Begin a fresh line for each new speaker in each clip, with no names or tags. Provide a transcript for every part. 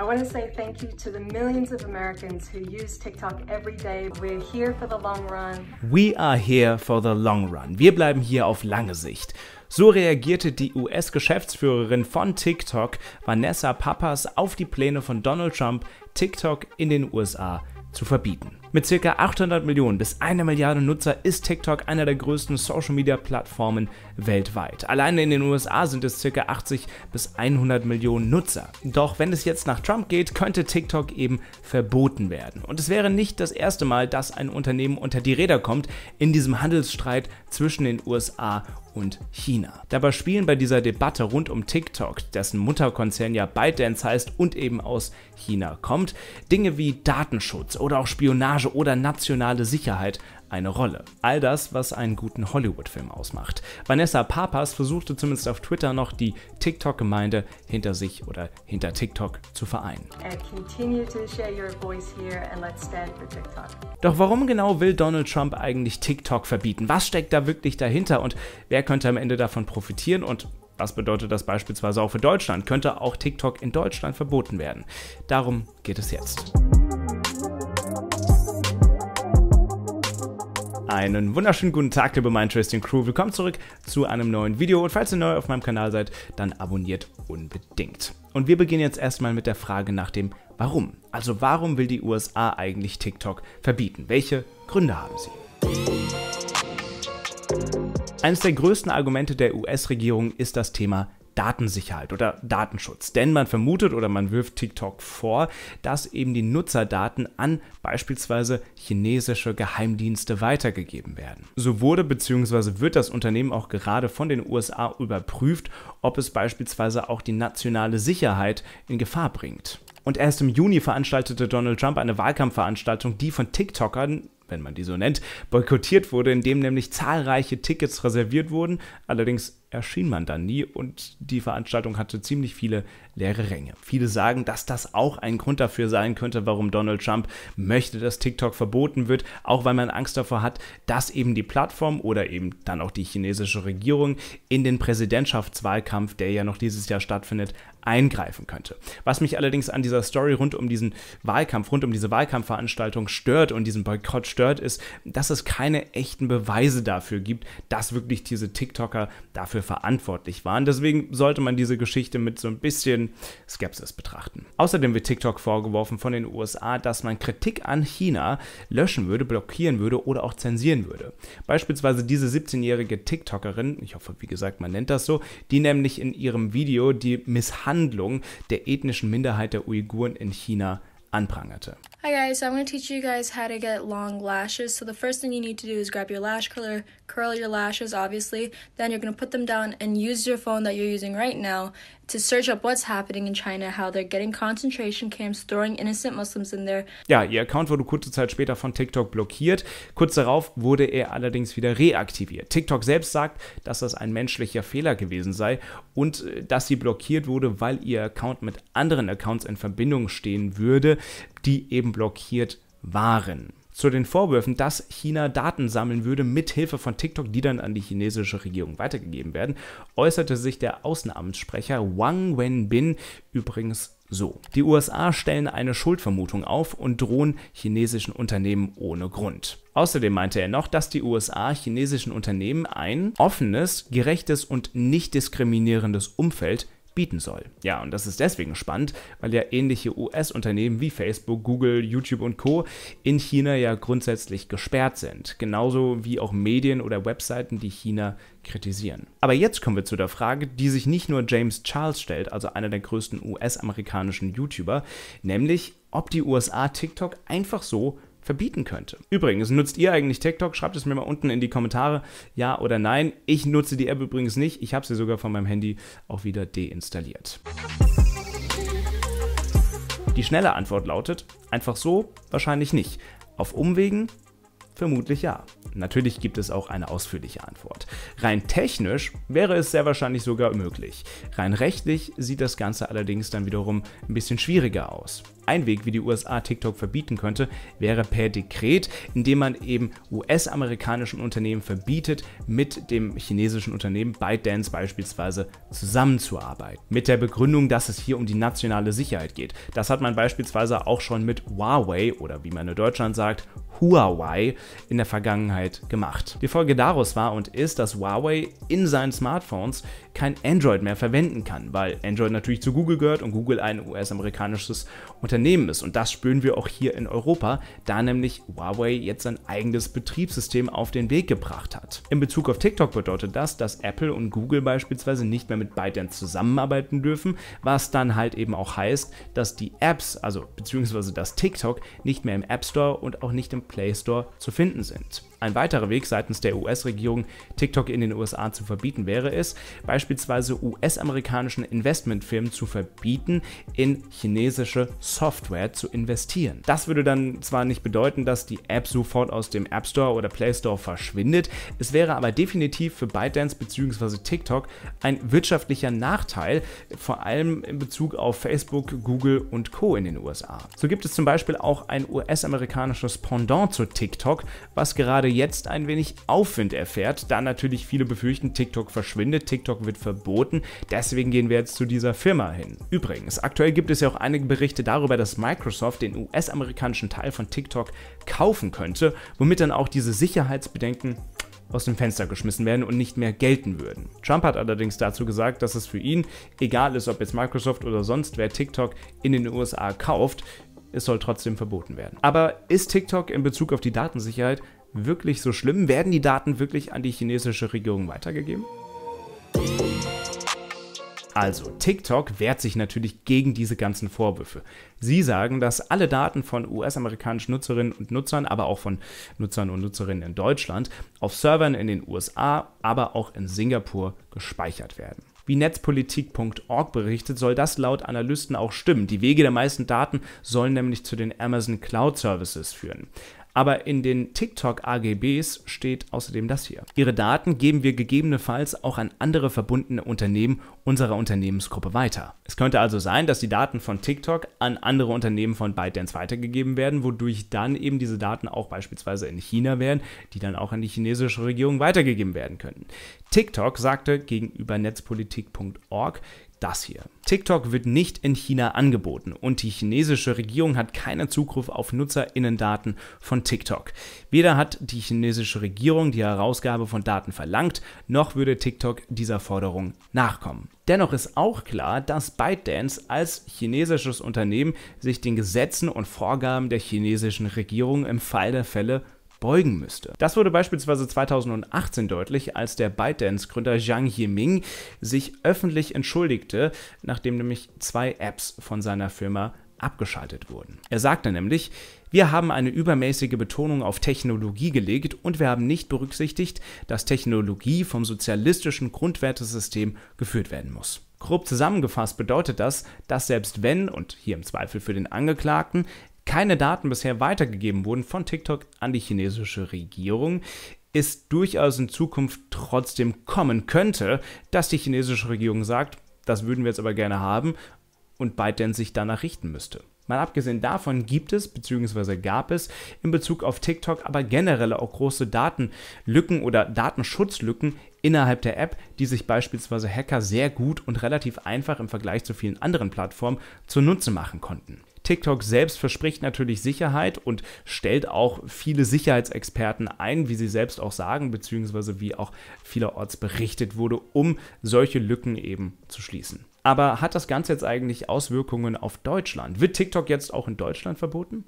I wanna say thank you to the millions of Americans who use TikTok every day. We're here for the long run. We are here for the long run. Wir bleiben hier auf lange Sicht. So reagierte die US-Geschäftsführerin von TikTok, Vanessa Pappas, auf die Pläne von Donald Trump, TikTok in den USA zu verbieten. Mit ca. 800 Millionen bis 1 Milliarde Nutzer ist TikTok einer der größten Social-Media-Plattformen weltweit. Alleine in den USA sind es ca. 80 bis 100 Millionen Nutzer. Doch wenn es jetzt nach Trump geht, könnte TikTok eben verboten werden. Und es wäre nicht das erste Mal, dass ein Unternehmen unter die Räder kommt in diesem Handelsstreit zwischen den USA und China. Dabei spielen bei dieser Debatte rund um TikTok, dessen Mutterkonzern ja ByteDance heißt und eben aus China kommt, Dinge wie Datenschutz oder auch Spionage Spionage oder nationale Sicherheit eine Rolle. All das, was einen guten Hollywood-Film ausmacht. Vanessa Papas versuchte zumindest auf Twitter noch die TikTok-Gemeinde hinter sich oder hinter TikTok zu vereinen. Doch warum genau will Donald Trump eigentlich TikTok verbieten? Was steckt da wirklich dahinter und wer könnte am Ende davon profitieren und was bedeutet das beispielsweise auch für Deutschland? Könnte auch TikTok in Deutschland verboten werden? Darum geht es jetzt. Einen wunderschönen guten Tag, liebe Mindtracing Crew. Willkommen zurück zu einem neuen Video. Und falls ihr neu auf meinem Kanal seid, dann abonniert unbedingt. Und wir beginnen jetzt erstmal mit der Frage nach dem Warum. Also warum will die USA eigentlich TikTok verbieten? Welche Gründe haben sie? Eines der größten Argumente der US-Regierung ist das Thema Datensicherheit oder Datenschutz. Denn man vermutet oder man wirft TikTok vor, dass eben die Nutzerdaten an beispielsweise chinesische Geheimdienste weitergegeben werden. So wurde bzw. wird das Unternehmen auch gerade von den USA überprüft, ob es beispielsweise auch die nationale Sicherheit in Gefahr bringt. Und erst im Juni veranstaltete Donald Trump eine Wahlkampfveranstaltung, die von TikTokern wenn man die so nennt, boykottiert wurde, indem nämlich zahlreiche Tickets reserviert wurden, allerdings erschien man dann nie und die Veranstaltung hatte ziemlich viele leere Ränge. Viele sagen, dass das auch ein Grund dafür sein könnte, warum Donald Trump möchte, dass TikTok verboten wird, auch weil man Angst davor hat, dass eben die Plattform oder eben dann auch die chinesische Regierung in den Präsidentschaftswahlkampf, der ja noch dieses Jahr stattfindet, eingreifen könnte. Was mich allerdings an dieser Story rund um diesen Wahlkampf, rund um diese Wahlkampfveranstaltung stört und diesen Boykott stört, ist, dass es keine echten Beweise dafür gibt, dass wirklich diese TikToker dafür dafür verantwortlich waren. Deswegen sollte man diese Geschichte mit so ein bisschen Skepsis betrachten. Außerdem wird TikTok vorgeworfen von den USA, dass man Kritik an China löschen würde, blockieren würde oder auch zensieren würde. Beispielsweise diese 17-jährige TikTokerin, ich hoffe, wie gesagt, man nennt das so, die nämlich in ihrem Video die Misshandlung der ethnischen Minderheit der Uiguren in China anprangerte. Hi guys, so I'm going to teach you guys how to get long lashes. So the first thing you need to do is grab your lash curler, curl your lashes, obviously. Then you're going to put them down and use your phone that you're using right now to search up what's happening in China, how they're getting concentration camps, throwing innocent Muslims in there. Ja, ihr Account wurde kurze Zeit später von TikTok blockiert. Kurz darauf wurde er allerdings wieder reaktiviert. TikTok selbst sagt, dass das ein menschlicher Fehler gewesen sei und äh, dass sie blockiert wurde, weil ihr Account mit anderen Accounts in Verbindung stehen würde, die eben blockiert waren zu den Vorwürfen, dass China Daten sammeln würde mit Hilfe von TikTok, die dann an die chinesische Regierung weitergegeben werden, äußerte sich der Außenamtssprecher Wang Wenbin übrigens so. Die USA stellen eine Schuldvermutung auf und drohen chinesischen Unternehmen ohne Grund. Außerdem meinte er noch, dass die USA chinesischen Unternehmen ein offenes, gerechtes und nicht diskriminierendes Umfeld bieten soll. Ja, und das ist deswegen spannend, weil ja ähnliche US-Unternehmen wie Facebook, Google, YouTube und Co. in China ja grundsätzlich gesperrt sind. Genauso wie auch Medien oder Webseiten, die China kritisieren. Aber jetzt kommen wir zu der Frage, die sich nicht nur James Charles stellt, also einer der größten US-amerikanischen YouTuber, nämlich ob die USA TikTok einfach so verbieten könnte. Übrigens, nutzt ihr eigentlich TikTok? Schreibt es mir mal unten in die Kommentare, ja oder nein. Ich nutze die App übrigens nicht. Ich habe sie sogar von meinem Handy auch wieder deinstalliert. Die schnelle Antwort lautet, einfach so wahrscheinlich nicht. Auf Umwegen Vermutlich ja. Natürlich gibt es auch eine ausführliche Antwort. Rein technisch wäre es sehr wahrscheinlich sogar möglich. Rein rechtlich sieht das Ganze allerdings dann wiederum ein bisschen schwieriger aus. Ein Weg, wie die USA TikTok verbieten könnte, wäre per Dekret, indem man eben US-amerikanischen Unternehmen verbietet, mit dem chinesischen Unternehmen ByteDance beispielsweise zusammenzuarbeiten. Mit der Begründung, dass es hier um die nationale Sicherheit geht. Das hat man beispielsweise auch schon mit Huawei oder wie man in Deutschland sagt, Huawei in der Vergangenheit gemacht. Die Folge daraus war und ist, dass Huawei in seinen Smartphones kein Android mehr verwenden kann, weil Android natürlich zu Google gehört und Google ein US-amerikanisches Unternehmen ist. Und das spüren wir auch hier in Europa, da nämlich Huawei jetzt sein eigenes Betriebssystem auf den Weg gebracht hat. In Bezug auf TikTok bedeutet das, dass Apple und Google beispielsweise nicht mehr mit ByteDance zusammenarbeiten dürfen, was dann halt eben auch heißt, dass die Apps, also beziehungsweise das TikTok, nicht mehr im App Store und auch nicht im Play Store zu finden sind. Ein weiterer Weg seitens der US-Regierung, TikTok in den USA zu verbieten, wäre es, beispielsweise US-amerikanischen Investmentfirmen zu verbieten, in chinesische Software zu investieren. Das würde dann zwar nicht bedeuten, dass die App sofort aus dem App Store oder Play Store verschwindet, es wäre aber definitiv für ByteDance bzw. TikTok ein wirtschaftlicher Nachteil, vor allem in Bezug auf Facebook, Google und Co. in den USA. So gibt es zum Beispiel auch ein US-amerikanisches Pendant zu TikTok, was gerade gerade jetzt ein wenig Aufwind erfährt, da natürlich viele befürchten, TikTok verschwindet, TikTok wird verboten. Deswegen gehen wir jetzt zu dieser Firma hin. Übrigens, aktuell gibt es ja auch einige Berichte darüber, dass Microsoft den US-amerikanischen Teil von TikTok kaufen könnte, womit dann auch diese Sicherheitsbedenken aus dem Fenster geschmissen werden und nicht mehr gelten würden. Trump hat allerdings dazu gesagt, dass es für ihn egal ist, ob jetzt Microsoft oder sonst wer TikTok in den USA kauft, es soll trotzdem verboten werden. Aber ist TikTok in Bezug auf die Datensicherheit wirklich so schlimm? Werden die Daten wirklich an die chinesische Regierung weitergegeben? Also, TikTok wehrt sich natürlich gegen diese ganzen Vorwürfe. Sie sagen, dass alle Daten von US-amerikanischen Nutzerinnen und Nutzern, aber auch von Nutzern und Nutzerinnen in Deutschland, auf Servern in den USA, aber auch in Singapur gespeichert werden. Wie netzpolitik.org berichtet, soll das laut Analysten auch stimmen. Die Wege der meisten Daten sollen nämlich zu den Amazon Cloud Services führen. Aber in den TikTok-AGBs steht außerdem das hier. Ihre Daten geben wir gegebenenfalls auch an andere verbundene Unternehmen unserer Unternehmensgruppe weiter. Es könnte also sein, dass die Daten von TikTok an andere Unternehmen von ByteDance weitergegeben werden, wodurch dann eben diese Daten auch beispielsweise in China wären, die dann auch an die chinesische Regierung weitergegeben werden könnten. TikTok sagte gegenüber netzpolitik.org, das hier. TikTok wird nicht in China angeboten und die chinesische Regierung hat keinen Zugriff auf Nutzerinnendaten von TikTok. Weder hat die chinesische Regierung die Herausgabe von Daten verlangt, noch würde TikTok dieser Forderung nachkommen. Dennoch ist auch klar, dass ByteDance als chinesisches Unternehmen sich den Gesetzen und Vorgaben der chinesischen Regierung im Fall der Fälle beugen müsste. Das wurde beispielsweise 2018 deutlich, als der ByteDance-Gründer Zhang Yiming sich öffentlich entschuldigte, nachdem nämlich zwei Apps von seiner Firma abgeschaltet wurden. Er sagte nämlich, wir haben eine übermäßige Betonung auf Technologie gelegt und wir haben nicht berücksichtigt, dass Technologie vom sozialistischen Grundwertesystem geführt werden muss. Grob zusammengefasst bedeutet das, dass selbst wenn, und hier im Zweifel für den Angeklagten, keine Daten bisher weitergegeben wurden von TikTok an die chinesische Regierung, es durchaus in Zukunft trotzdem kommen könnte, dass die chinesische Regierung sagt, das würden wir jetzt aber gerne haben und ByteDance sich danach richten müsste. Mal abgesehen davon gibt es bzw. gab es in Bezug auf TikTok aber generell auch große Datenlücken oder Datenschutzlücken innerhalb der App, die sich beispielsweise Hacker sehr gut und relativ einfach im Vergleich zu vielen anderen Plattformen zunutze machen konnten. TikTok selbst verspricht natürlich Sicherheit und stellt auch viele Sicherheitsexperten ein, wie sie selbst auch sagen, beziehungsweise wie auch vielerorts berichtet wurde, um solche Lücken eben zu schließen. Aber hat das Ganze jetzt eigentlich Auswirkungen auf Deutschland? Wird TikTok jetzt auch in Deutschland verboten?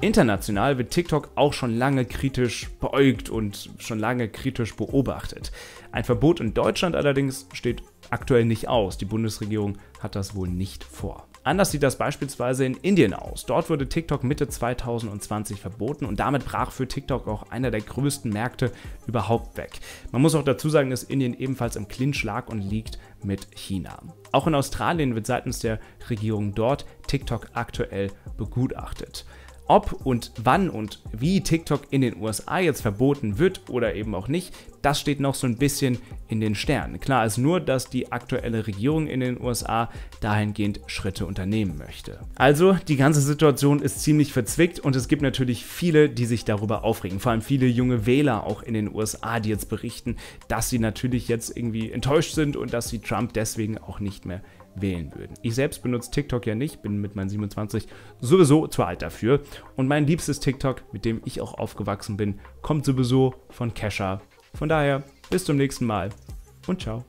International wird TikTok auch schon lange kritisch beäugt und schon lange kritisch beobachtet. Ein Verbot in Deutschland allerdings steht aktuell nicht aus. Die Bundesregierung hat das wohl nicht vor. Anders sieht das beispielsweise in Indien aus. Dort wurde TikTok Mitte 2020 verboten und damit brach für TikTok auch einer der größten Märkte überhaupt weg. Man muss auch dazu sagen, dass Indien ebenfalls im Clinch lag und liegt mit China. Auch in Australien wird seitens der Regierung dort TikTok aktuell begutachtet. Ob und wann und wie TikTok in den USA jetzt verboten wird oder eben auch nicht, das steht noch so ein bisschen in den Sternen. Klar ist nur, dass die aktuelle Regierung in den USA dahingehend Schritte unternehmen möchte. Also, die ganze Situation ist ziemlich verzwickt und es gibt natürlich viele, die sich darüber aufregen. Vor allem viele junge Wähler auch in den USA, die jetzt berichten, dass sie natürlich jetzt irgendwie enttäuscht sind und dass sie Trump deswegen auch nicht mehr wählen würden. Ich selbst benutze TikTok ja nicht, bin mit meinen 27 sowieso zu alt dafür. Und mein liebstes TikTok, mit dem ich auch aufgewachsen bin, kommt sowieso von Kesha. Von daher, bis zum nächsten Mal und ciao.